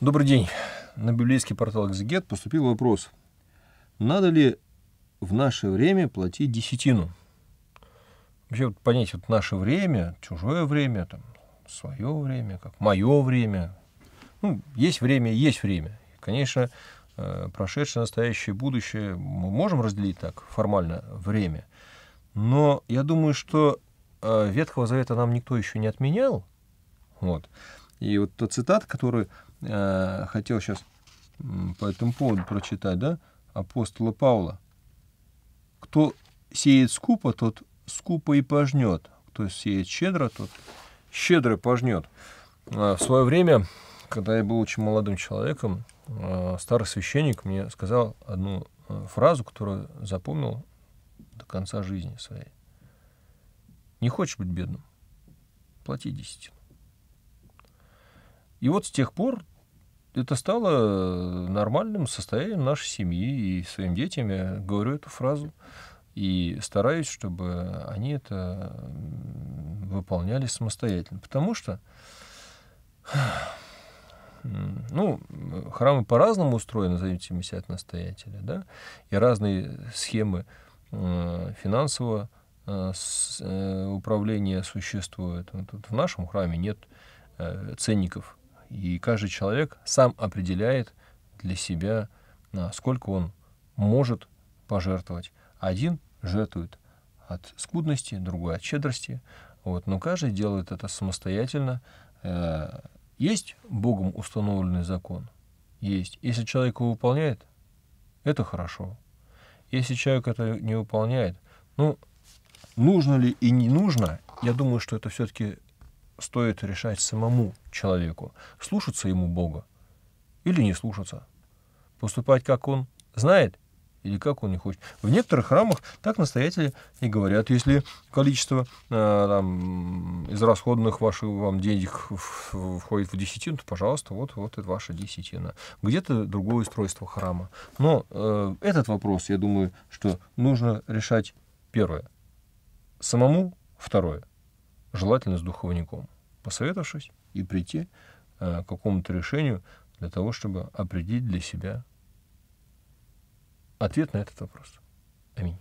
Добрый день. На библейский портал «Экзегет» поступил вопрос. Надо ли в наше время платить десятину? Вообще вот понять вот наше время, чужое время, там, свое время, как мое время. Ну, есть время, есть время. И, конечно, э, прошедшее, настоящее, будущее мы можем разделить так формально время. Но я думаю, что э, Ветхого Завета нам никто еще не отменял. Вот. И вот тот цитат, который э, хотел сейчас по этому поводу прочитать, да, апостола Павла. Кто сеет скупо, тот скупо и пожнет. Кто сеет щедро, тот щедро пожнет. А, в свое время, когда я был очень молодым человеком, а, старый священник мне сказал одну э, фразу, которую запомнил до конца жизни своей. Не хочешь быть бедным? Плати десятину. И вот с тех пор это стало э, нормальным состоянием нашей семьи. И своим детям я говорю эту фразу. И стараюсь, чтобы они это выполняли самостоятельно. Потому что ну, храмы по-разному устроены в зависимости от настоятеля, да, и разные схемы э, финансового э, э управления существуют. Вот, вот в нашем храме нет э, ценников и каждый человек сам определяет для себя, а, сколько он может пожертвовать. Один жертвует от скудности, другой от щедрости. Вот. Но каждый делает это самостоятельно. Э, есть Богом установленный закон? Есть. Если человек его выполняет, это хорошо. Если человек это не выполняет, ну, нужно ли и не нужно, я думаю, что это все-таки стоит решать самому человеку, слушаться ему Бога или не слушаться, поступать, как он знает или как он не хочет. В некоторых храмах так настоятели и говорят, если количество э, там, израсходных ваших вам денег входит в десятину, то, пожалуйста, вот, вот это ваша десятина. Где-то другое устройство храма. Но э, этот вопрос, я думаю, что нужно решать первое. Самому второе желательно с духовником, посоветовавшись и прийти э, к какому-то решению для того, чтобы определить для себя ответ на этот вопрос. Аминь.